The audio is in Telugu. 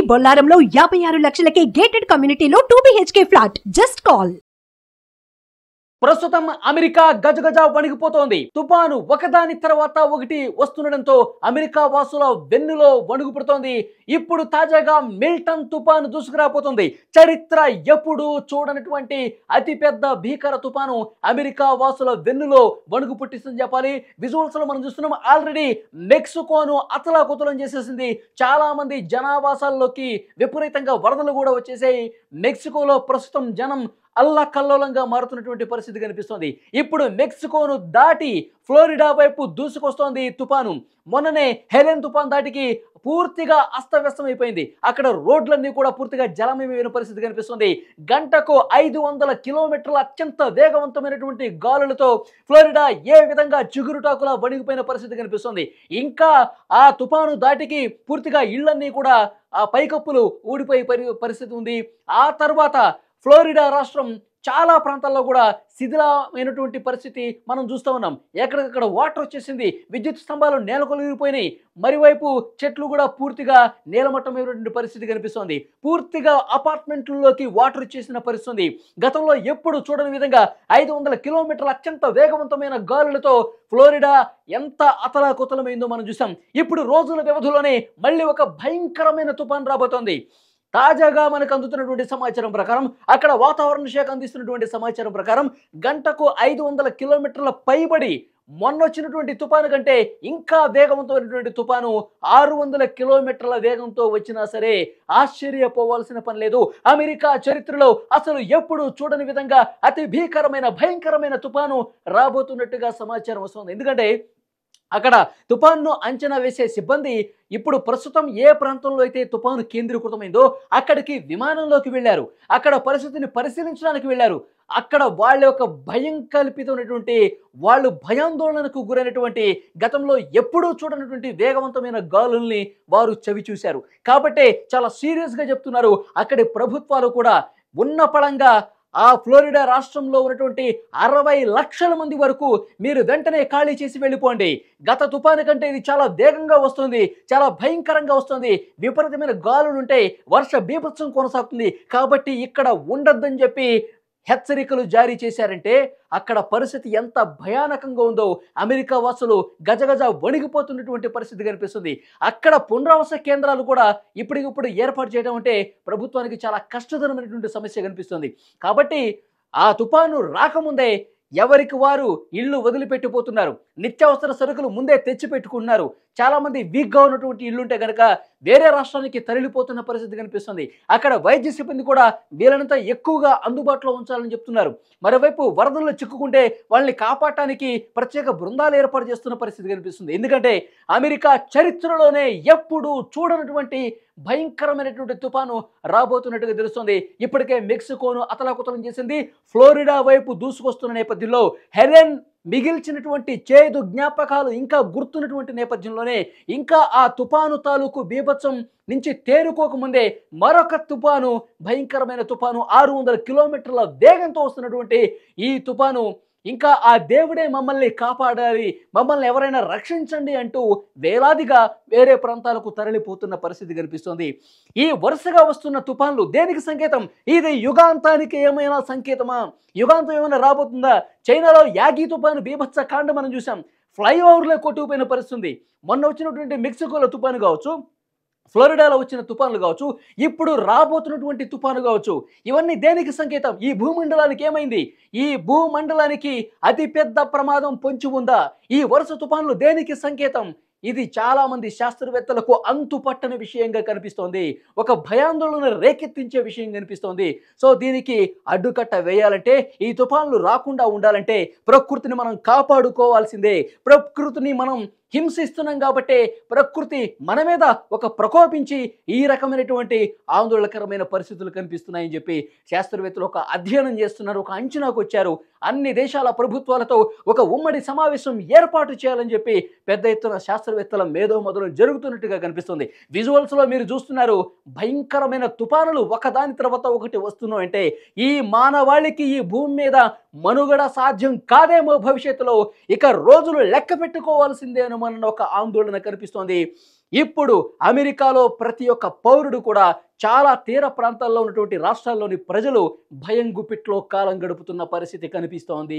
ఓన్లీ బొల్లారంలో యాభై ఆరు లక్షలకే గేటెడ్ కమ్యూనిటీలో two BHK flat just call ప్రస్తుతం అమెరికా గజగజ వణిగిపోతోంది తుపాను ఒకదాని తర్వాత ఒకటి వస్తుండటంతో అమెరికా వాసుల వెన్నులో వణుగు పడుతోంది ఇప్పుడు తాజాగా మిల్టన్ తుపాను దూసుకురాపోతుంది చరిత్ర ఎప్పుడు చూడనటువంటి అతిపెద్ద భీకర తుపాను అమెరికా వాసుల వెన్నులో వణుగు పుట్టిస్తుంది చెప్పాలి విజువల్స్ లో మనం చూస్తున్నాం ఆల్రెడీ మెక్సికోను అతలాకుతలం చేసేసింది చాలా మంది జనావాసాల్లోకి విపరీతంగా వరదలు కూడా వచ్చేసాయి మెక్సికోలో ప్రస్తుతం జనం అల్లకల్లోలంగా మారుతున్నటువంటి పరిస్థితి కనిపిస్తోంది ఇప్పుడు మెక్సికోను దాటి ఫ్లోరిడా వైపు దూసుకొస్తోంది తుపాను మొన్ననే హెలెన్ తుపాన్ దాటికి పూర్తిగా అస్తవ్యస్తమైపోయింది అక్కడ రోడ్లన్నీ కూడా పూర్తిగా జలమయమైన పరిస్థితి కనిపిస్తుంది గంటకు ఐదు వందల కిలోమీటర్ల అత్యంత వేగవంతమైనటువంటి గాలులతో ఫ్లోరిడా ఏ విధంగా చిగురుటాకులా వణిగిపోయిన పరిస్థితి కనిపిస్తుంది ఇంకా ఆ తుపాను దాటికి పూర్తిగా ఇళ్లన్నీ కూడా ఆ పైకప్పులు ఊడిపోయే పరిస్థితి ఉంది ఆ తర్వాత ఫ్లోరిడా రాష్ట్రం చాలా ప్రాంతాల్లో కూడా శిథిలమైనటువంటి పరిస్థితి మనం చూస్తూ ఉన్నాం ఎక్కడికక్కడ వాటర్ వచ్చేసింది విద్యుత్ స్తంభాలు నేలకొలిగిపోయినాయి మరోవైపు చెట్లు కూడా పూర్తిగా నేలమట్టమైనటువంటి పరిస్థితి కనిపిస్తోంది పూర్తిగా అపార్ట్మెంట్లలోకి వాటర్ వచ్చేసిన పరిస్థితి గతంలో ఎప్పుడు చూడని విధంగా ఐదు వందల కిలోమీటర్ల అత్యంత వేగవంతమైన గాలులతో ఫ్లోరిడా ఎంత అతలాకుతలమైందో మనం చూసాం ఇప్పుడు రోజుల వ్యవధిలోనే మళ్ళీ ఒక భయంకరమైన తుఫాన్ రాబోతోంది తాజాగా మనకు అందుతున్నటువంటి సమాచారం ప్రకారం అక్కడ వాతావరణ శాఖ అందిస్తున్నటువంటి సమాచారం ప్రకారం గంటకు ఐదు వందల కిలోమీటర్ల పైబడి మొన్నొచ్చినటువంటి తుపాను కంటే ఇంకా వేగవంతమైనటువంటి తుఫాను ఆరు వందల కిలోమీటర్ల వేగంతో వచ్చినా సరే ఆశ్చర్యపోవాల్సిన పని లేదు అమెరికా చరిత్రలో అసలు ఎప్పుడు చూడని విధంగా అతి భీకరమైన భయంకరమైన తుపాను రాబోతున్నట్టుగా సమాచారం వస్తుంది ఎందుకంటే అక్కడ తుపాన్ను అంచనా వేసే సిబ్బంది ఇప్పుడు ప్రస్తుతం ఏ ప్రాంతంలో అయితే తుపాను కేంద్రీకృతమైందో అక్కడికి విమానంలోకి వెళ్ళారు అక్కడ పరిస్థితిని పరిశీలించడానికి వెళ్ళారు అక్కడ వాళ్ళ యొక్క భయం కల్పితమైనటువంటి వాళ్ళు భయాందోళనకు గురైనటువంటి గతంలో ఎప్పుడూ చూడనటువంటి వేగవంతమైన గాలుల్ని వారు చవి చూశారు కాబట్టి చాలా సీరియస్గా చెప్తున్నారు అక్కడి ప్రభుత్వాలు కూడా ఉన్న పడంగా ఆ ఫ్లోరిడా రాష్ట్రంలో ఉన్నటువంటి అరవై లక్షల మంది వరకు మీరు వెంటనే ఖాళీ చేసి వెళ్ళిపోండి గత తుఫాను కంటే ఇది చాలా వేగంగా వస్తుంది చాలా భయంకరంగా వస్తుంది విపరీతమైన గాలులుంటే వర్ష బీభత్సం కొనసాగుతుంది కాబట్టి ఇక్కడ ఉండద్దని చెప్పి హెచ్చరికలు జారీ చేశారంటే అక్కడ పరిస్థితి ఎంత భయానకంగా ఉందో అమెరికా వాసులు గజగజ వణిగిపోతున్నటువంటి పరిస్థితి కనిపిస్తుంది అక్కడ పునరావాస కేంద్రాలు కూడా ఇప్పటికిప్పుడు ఏర్పాటు చేయడం అంటే ప్రభుత్వానికి చాలా కష్టతరమైనటువంటి సమస్య కనిపిస్తుంది కాబట్టి ఆ తుపాను రాకముందే ఎవరికి వారు ఇళ్ళు వదిలిపెట్టిపోతున్నారు నిత్యావసర సరుకులు ముందే తెచ్చిపెట్టుకుంటున్నారు చాలామంది వీక్గా ఉన్నటువంటి ఇల్లుంటే ఉంటే కనుక వేరే రాష్ట్రానికి తరలిపోతున్న పరిస్థితి కనిపిస్తుంది అక్కడ వైద్య సిబ్బంది కూడా వీళ్ళంత ఎక్కువగా అందుబాటులో ఉంచాలని చెప్తున్నారు మరోవైపు వరదల్లో చిక్కుకుంటే వాళ్ళని కాపాడటానికి ప్రత్యేక బృందాలు ఏర్పాటు చేస్తున్న పరిస్థితి కనిపిస్తుంది ఎందుకంటే అమెరికా చరిత్రలోనే ఎప్పుడూ చూడనటువంటి భయంకరమైనటువంటి తుఫాను రాబోతున్నట్టుగా తెలుస్తుంది ఇప్పటికే మెక్సికోను అతలాకుతలం చేసింది ఫ్లోరిడా వైపు దూసుకొస్తున్న నేపథ్యంలో హెలెన్ మిగిల్చినటువంటి చేదు జ్ఞాపకాలు ఇంకా గుర్తున్నటువంటి నేపథ్యంలోనే ఇంకా ఆ తుపాను తాలూకు బీభత్సం నుంచి తేరుకోకముందే మరొక తుఫాను భయంకరమైన తుపాను ఆరు వందల కిలోమీటర్ల వేగంతో వస్తున్నటువంటి ఈ తుపాను ఇంకా ఆ దేవుడే మమ్మల్ని కాపాడాలి మమ్మల్ని ఎవరైనా రక్షించండి అంటూ వేలాదిగా వేరే ప్రాంతాలకు తరలిపోతున్న పరిస్థితి కనిపిస్తుంది ఈ వరుసగా వస్తున్న తుఫాన్లు దేనికి సంకేతం ఇది యుగాంతానికి ఏమైనా సంకేతమా యుగాంతం ఏమైనా రాబోతుందా చైనాలో యాగి తుఫాను బీభత్స కాండ మనం చూసాం ఫ్లైఓవర్లో కొట్టుకుపోయిన పరిస్థితి మొన్న వచ్చినటువంటి మెక్సికోలో తుఫాను కావచ్చు ఫ్లోరిడాలో వచ్చిన తుఫాన్లు కావచ్చు ఇప్పుడు రాబోతున్నటువంటి తుఫాను కావచ్చు ఇవన్నీ దేనికి సంకేతం ఈ భూమండలానికి ఏమైంది ఈ భూమండలానికి అతిపెద్ద ప్రమాదం పొంచి ఉందా ఈ వరుస తుఫాన్లు దేనికి సంకేతం ఇది చాలామంది శాస్త్రవేత్తలకు అంతు పట్టని విషయంగా కనిపిస్తోంది ఒక భయాందోళన రేకెత్తించే విషయం కనిపిస్తోంది సో దీనికి అడ్డుకట్ట వేయాలంటే ఈ తుఫాన్లు రాకుండా ఉండాలంటే ప్రకృతిని మనం కాపాడుకోవాల్సిందే ప్రకృతిని మనం హింసిస్తున్నాం కాబట్టి ప్రకృతి మన మీద ఒక ప్రకోపించి ఈ రకమైనటువంటి ఆందోళనకరమైన పరిస్థితులు కనిపిస్తున్నాయని చెప్పి శాస్త్రవేత్తలు ఒక అధ్యయనం చేస్తున్నారు ఒక అంచనాకు వచ్చారు అన్ని దేశాల ప్రభుత్వాలతో ఒక ఉమ్మడి సమావేశం ఏర్పాటు చేయాలని చెప్పి పెద్ద ఎత్తున శాస్త్రవేత్తల మేధో మొదలు జరుగుతున్నట్టుగా కనిపిస్తుంది విజువల్స్లో మీరు చూస్తున్నారు భయంకరమైన తుపానులు ఒకదాని తర్వాత ఒకటి వస్తున్నాయంటే ఈ మానవాళికి ఈ భూమి మీద మనుగడ సాధ్యం కాదేమో భవిష్యత్తులో ఇక రోజులు లెక్క పెట్టుకోవాల్సిందేనో ఒక ఆందోళన కనిపిస్తోంది ఇప్పుడు అమెరికాలో ప్రతి ఒక్క పౌరుడు కూడా చాలా తీర ప్రాంతాల్లో ఉన్నటువంటి రాష్ట్రాల్లోని ప్రజలు భయం గుప్పిట్లో కాలం గడుపుతున్న పరిస్థితి కనిపిస్తోంది